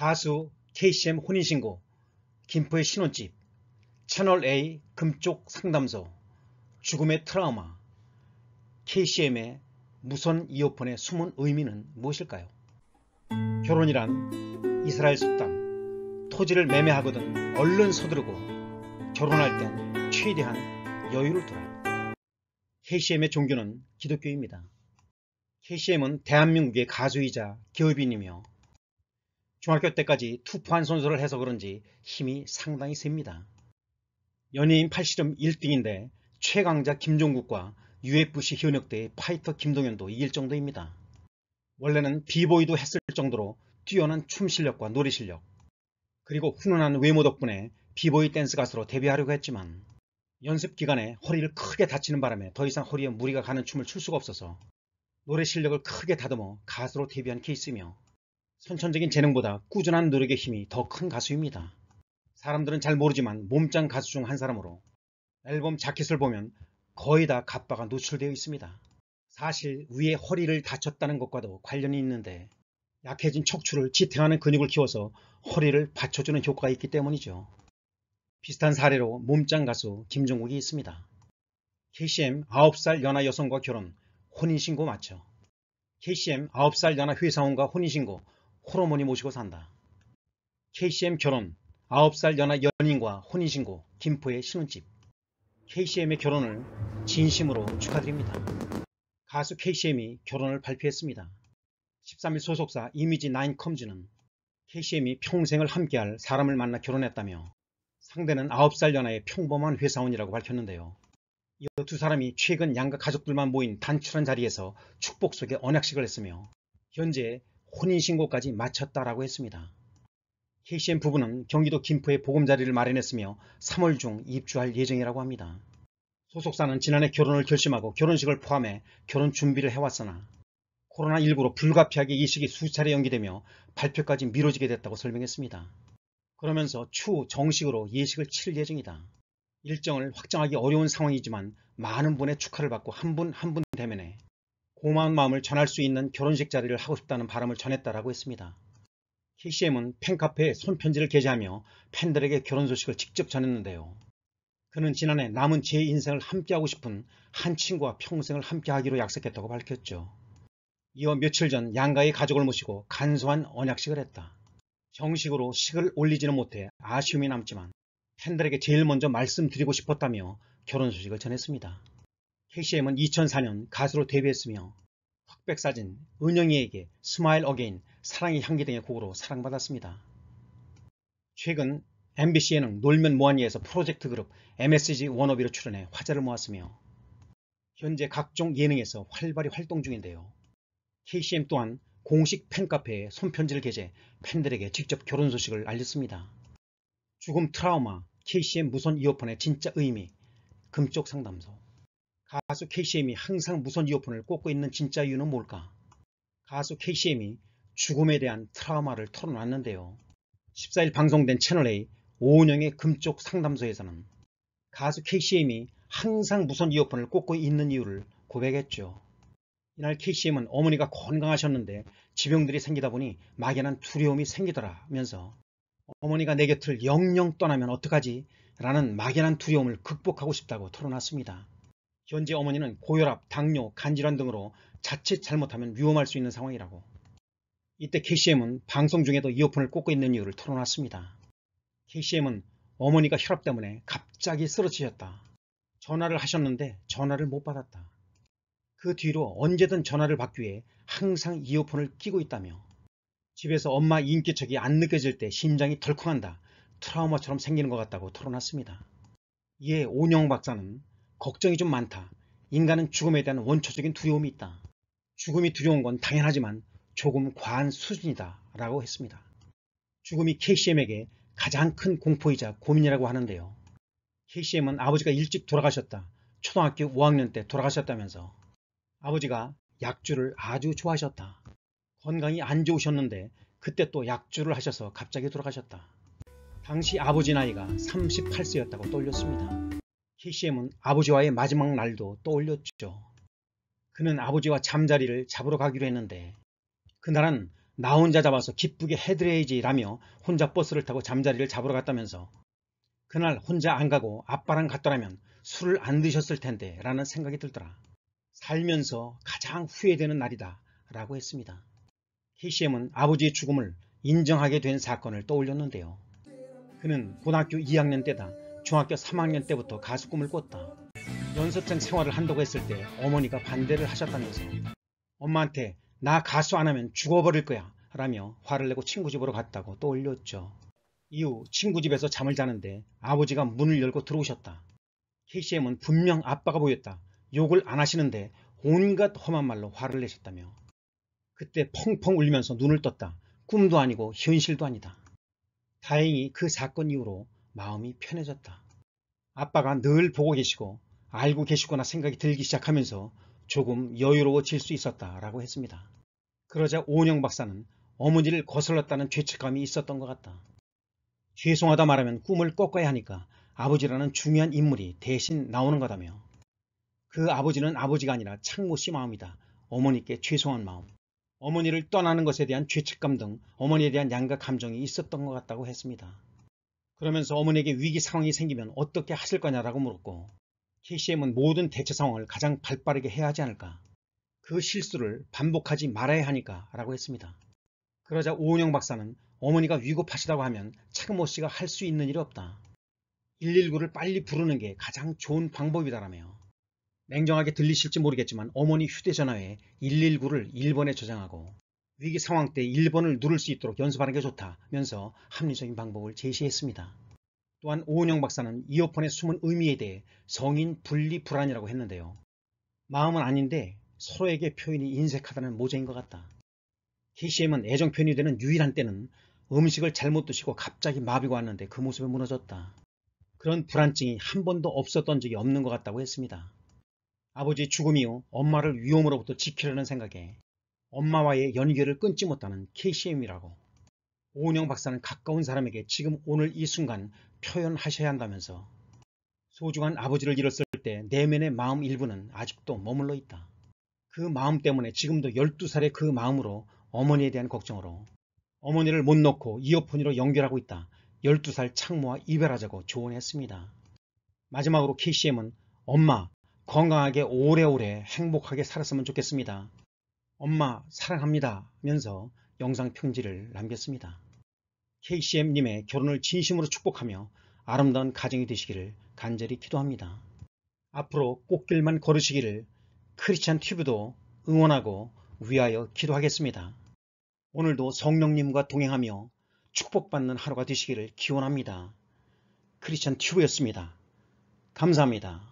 가수 KCM 혼인신고, 김포의 신혼집, 채널A 금쪽 상담소, 죽음의 트라우마, KCM의 무선 이어폰의 숨은 의미는 무엇일까요? 결혼이란 이스라엘 속담, 토지를 매매하거든 얼른 서두르고 결혼할 땐 최대한 여유를 두라. KCM의 종교는 기독교입니다. KCM은 대한민국의 가수이자 기업인이며 중학교 때까지 투포한 선수를 해서 그런지 힘이 상당히 셉니다. 연예인 8시름 1등인데 최강자 김종국과 UFC 현역대의 파이터 김동현도 이길 정도입니다. 원래는 비보이도 했을 정도로 뛰어난 춤 실력과 노래 실력 그리고 훈훈한 외모 덕분에 비보이 댄스 가수로 데뷔하려고 했지만 연습 기간에 허리를 크게 다치는 바람에 더 이상 허리에 무리가 가는 춤을 출 수가 없어서 노래 실력을 크게 다듬어 가수로 데뷔한 케이스며 선천적인 재능보다 꾸준한 노력의 힘이 더 큰 가수입니다. 사람들은 잘 모르지만 몸짱 가수 중 한 사람으로 앨범 자켓을 보면 거의 다 갑바가 노출되어 있습니다. 사실 위에 허리를 다쳤다는 것과도 관련이 있는데 약해진 척추를 지탱하는 근육을 키워서 허리를 받쳐주는 효과가 있기 때문이죠. 비슷한 사례로 몸짱 가수 김종국이 있습니다. KCM 9살 연하 여성과 결혼, 혼인신고 마쳐 KCM 9살 연하 회사원과 혼인신고, 콜어머니 모시고 산다. KCM 결혼 9살 연하 연인과 혼인신고 김포의 신혼집 KCM의 결혼을 진심으로 축하드립니다. 가수 KCM이 결혼을 발표했습니다. 13일 소속사 이미지 나인컴즈는 KCM이 평생을 함께할 사람을 만나 결혼했다며 상대는 9살 연하의 평범한 회사원이라고 밝혔는데요. 이어 두 사람이 최근 양가 가족들만 모인 단출한 자리에서 축복 속에 언약식을 했으며 현재 혼인신고까지 마쳤다라고 했습니다. KCM 부부는 경기도 김포에 보금자리를 마련했으며 3월 중 입주할 예정이라고 합니다. 소속사는 지난해 결혼을 결심하고 결혼식을 포함해 결혼 준비를 해왔으나 코로나19로 불가피하게 이식이 수차례 연기되며 발표까지 미뤄지게 됐다고 설명했습니다. 그러면서 추후 정식으로 예식을 치를 예정이다. 일정을 확정하기 어려운 상황이지만 많은 분의 축하를 받고 한 분 한분 한분 대면해 고마운 마음을 전할 수 있는 결혼식 자리를 하고 싶다는 바람을 전했다라고 했습니다. KCM은 팬카페에 손편지를 게재하며 팬들에게 결혼 소식을 직접 전했는데요. 그는 지난해 남은 제 인생을 함께하고 싶은 한 친구와 평생을 함께하기로 약속했다고 밝혔죠. 이어 며칠 전 양가의 가족을 모시고 간소한 언약식을 했다. 정식으로 식을 올리지는 못해 아쉬움이 남지만 팬들에게 제일 먼저 말씀드리고 싶었다며 결혼 소식을 전했습니다. KCM은 2004년 가수로 데뷔했으며 흑백사진, 은영이에게, 스마일 어게인, 사랑의 향기 등의 곡으로 사랑받았습니다. 최근 MBC 예능 놀면 뭐하니에서 프로젝트 그룹 MSG 워너비로 출연해 화제를 모았으며 현재 각종 예능에서 활발히 활동 중인데요. KCM 또한 공식 팬카페에 손편지를 게재 팬들에게 직접 결혼 소식을 알렸습니다. 죽음 트라우마, KCM 무선 이어폰의 진짜 의미, 금쪽 상담소 가수 KCM이 항상 무선 이어폰을 꽂고 있는 진짜 이유는 뭘까? 가수 KCM이 죽음에 대한 트라우마를 털어놨는데요. 14일 방송된 채널A 5은영의 금쪽 상담소에서는 가수 KCM이 항상 무선 이어폰을 꽂고 있는 이유를 고백했죠. 이날 KCM은 어머니가 건강하셨는데 지병들이 생기다 보니 막연한 두려움이 생기더라면서 어머니가 내 곁을 영영 떠나면 어떡하지? 라는 막연한 두려움을 극복하고 싶다고 털어놨습니다. 현재 어머니는 고혈압, 당뇨, 간질환 등으로 자칫 잘못하면 위험할 수 있는 상황이라고. 이때 KCM은 방송 중에도 이어폰을 꽂고 있는 이유를 털어놨습니다. KCM은 어머니가 혈압 때문에 갑자기 쓰러지셨다. 전화를 하셨는데 전화를 못 받았다. 그 뒤로 언제든 전화를 받기 위해 항상 이어폰을 끼고 있다며 집에서 엄마 인기척이 안 느껴질 때 심장이 덜컹한다. 트라우마처럼 생기는 것 같다고 털어놨습니다. 이에 온영 박사는 걱정이 좀 많다. 인간은 죽음에 대한 원초적인 두려움이 있다. 죽음이 두려운 건 당연하지만 조금 과한 수준이다 라고 했습니다. 죽음이 KCM에게 가장 큰 공포이자 고민이라고 하는데요. KCM은 아버지가 일찍 돌아가셨다. 초등학교 5학년 때 돌아가셨다면서 아버지가 약주를 아주 좋아하셨다. 건강이 안 좋으셨는데 그때 또 약주를 하셔서 갑자기 돌아가셨다. 당시 아버지 나이가 38세였다고 떨렸습니다. KCM은 아버지와의 마지막 날도 떠올렸죠. 그는 아버지와 잠자리를 잡으러 가기로 했는데 그날은 나 혼자 잡아서 기쁘게 해드려야지라며 혼자 버스를 타고 잠자리를 잡으러 갔다면서 그날 혼자 안 가고 아빠랑 갔더라면 술을 안 드셨을 텐데 라는 생각이 들더라. 살면서 가장 후회되는 날이다 라고 했습니다. KCM은 아버지의 죽음을 인정하게 된 사건을 떠올렸는데요. 그는 고등학교 2학년 때다 중학교 3학년 때부터 가수 꿈을 꿨다. 연습생 생활을 한다고 했을 때 어머니가 반대를 하셨다면서 엄마한테 나 가수 안 하면 죽어버릴 거야 라며 화를 내고 친구 집으로 갔다고 또 올렸죠. 이후 친구 집에서 잠을 자는데 아버지가 문을 열고 들어오셨다. KCM은 분명 아빠가 보였다. 욕을 안 하시는데 온갖 험한 말로 화를 내셨다며 그때 펑펑 울면서 눈을 떴다. 꿈도 아니고 현실도 아니다. 다행히 그 사건 이후로 마음이 편해졌다. 아빠가 늘 보고 계시고 알고 계시거나 생각이 들기 시작하면서 조금 여유로워질 수 있었다라고 했습니다. 그러자 오은영 박사는 어머니를 거슬렀다는 죄책감이 있었던 것 같다. 죄송하다 말하면 꿈을 꺾어야 하니까 아버지라는 중요한 인물이 대신 나오는 거다며 그 아버지는 아버지가 아니라 창모씨 마음이다. 어머니께 죄송한 마음. 어머니를 떠나는 것에 대한 죄책감 등 어머니에 대한 양가 감정이 있었던 것 같다고 했습니다. 그러면서 어머니에게 위기 상황이 생기면 어떻게 하실 거냐라고 물었고 KCM은 모든 대처 상황을 가장 발빠르게 해야 하지 않을까 그 실수를 반복하지 말아야 하니까 라고 했습니다. 그러자 오은영 박사는 어머니가 위급하시다고 하면 차금호 씨가 할 수 있는 일이 없다. 119를 빨리 부르는 게 가장 좋은 방법이다라며 냉정하게 들리실지 모르겠지만 어머니 휴대전화에 119를 1번에 저장하고 위기 상황 때 1번을 누를 수 있도록 연습하는 게 좋다면서 합리적인 방법을 제시했습니다. 또한 오은영 박사는 이어폰의 숨은 의미에 대해 성인 분리 불안이라고 했는데요. 마음은 아닌데 서로에게 표현이 인색하다는 모재인 것 같다. KCM은 애정 표현이 되는 유일한 때는 음식을 잘못 드시고 갑자기 마비가 왔는데 그 모습에 무너졌다. 그런 불안증이 한 번도 없었던 적이 없는 것 같다고 했습니다. 아버지의 죽음 이후 엄마를 위험으로부터 지키려는 생각에 엄마와의 연결을 끊지 못하는 KCM이라고 오은영 박사는 가까운 사람에게 지금 오늘 이 순간 표현하셔야 한다면서 소중한 아버지를 잃었을 때 내면의 마음 일부는 아직도 머물러 있다. 그 마음 때문에 지금도 12살의 그 마음으로 어머니에 대한 걱정으로 어머니를 못 놓고 이어폰으로 연결하고 있다. 12살 창모와 이별하자고 조언했습니다. 마지막으로 KCM은 엄마 건강하게 오래오래 행복하게 살았으면 좋겠습니다. 엄마 사랑합니다 하 면서 영상 편지를 남겼습니다. KCM님의 결혼을 진심으로 축복하며 아름다운 가정이 되시기를 간절히 기도합니다. 앞으로 꽃길만 걸으시기를 크리스찬 튜브도 응원하고 위하여 기도하겠습니다. 오늘도 성령님과 동행하며 축복받는 하루가 되시기를 기원합니다. 크리스찬 튜브였습니다. 감사합니다.